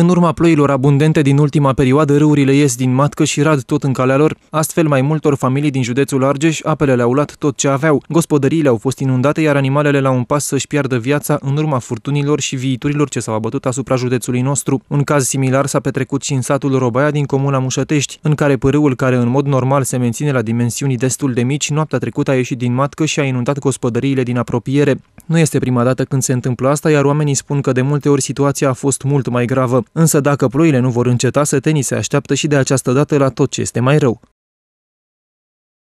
În urma ploilor abundente din ultima perioadă, râurile ies din matcă și rad tot în calea lor, astfel mai multor familii din județul Argeș apele le-au luat tot ce aveau, gospodăriile au fost inundate, iar animalele la un pas să-și piardă viața în urma furtunilor și viiturilor ce s-au abătut asupra județului nostru. Un caz similar s-a petrecut și în satul Robaia din comuna Mușătești, în care pârâul care în mod normal se menține la dimensiuni destul de mici, noaptea trecută a ieșit din matcă și a inundat gospodăriile din apropiere. Nu este prima dată când se întâmplă asta, iar oamenii spun că de multe ori situația a fost mult mai gravă. Însă dacă ploile nu vor înceta, sătenii se așteaptă și de această dată la tot ce este mai rău.